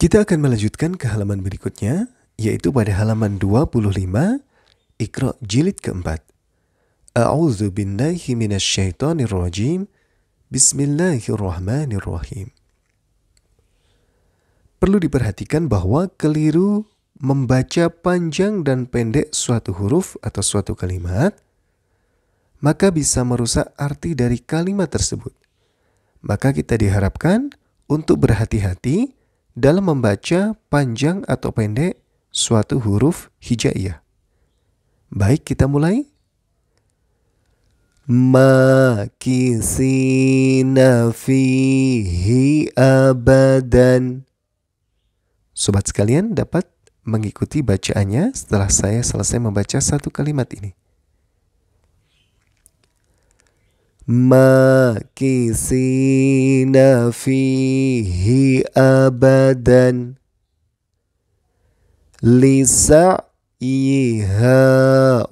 Kita akan melanjutkan ke halaman berikutnya, yaitu pada halaman 25, Iqra jilid keempat. A'udzu billahi minasyaitonir rajim. Bismillahirrahmanirrahim. Perlu diperhatikan bahwa keliru membaca panjang dan pendek suatu huruf atau suatu kalimat, maka bisa merusak arti dari kalimat tersebut. Maka kita diharapkan untuk berhati-hati dalam membaca panjang atau pendek suatu huruf hijaiyah. Baik, kita mulai. Makisina fihi abadan. Sobat sekalian dapat mengikuti bacaannya setelah saya selesai membaca satu kalimat ini. ماكثين فيه أبدا لسعيها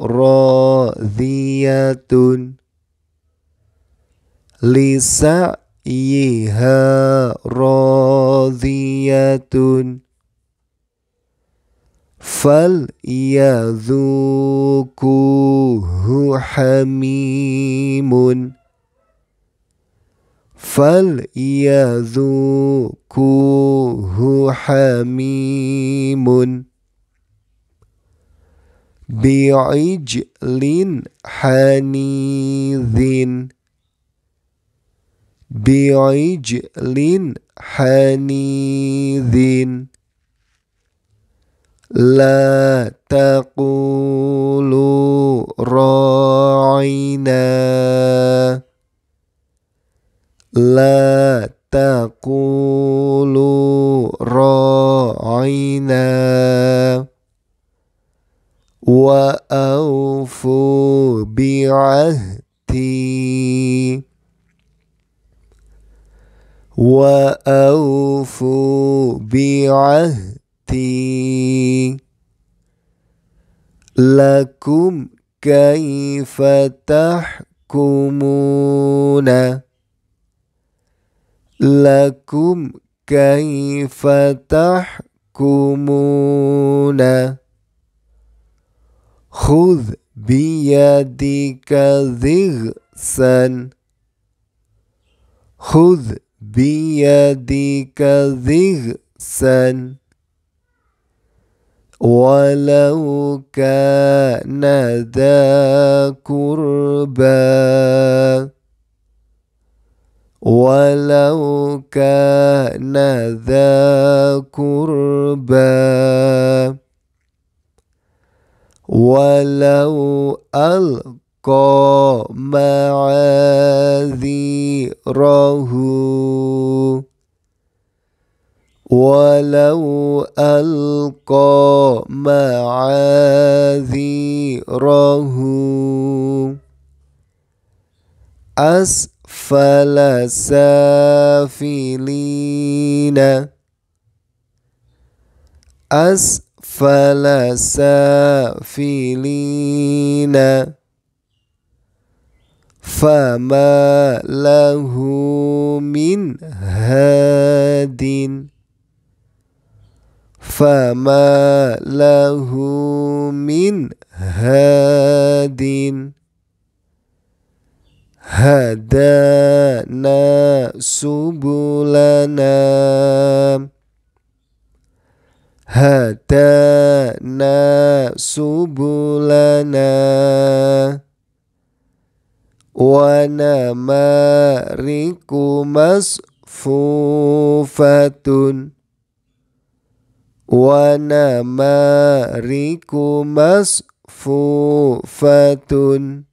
راضية لسعيها راضية فليذوقوه حميم فليذوقوه حميم بعجل حنيذ بعجل حنيذ لا تقولوا راعنا لا تقولوا راعينا وأوفوا بعهدي وأوفوا بعهدي لكم كيف تحكمون لكم كيف تحكمون خذ بيدك ذغسا خذ بيدك ذغسا ولو كان ذا قربى ولو كان ذا قربى ولو ألقى معاذيره ولو ألقى معاذيره أسأل أسفل سافلين أسفل سافلين فما له من هاد فما له من هاد hadana subulana hadana subulana wa namariku masfufatun wa namariku masfufatun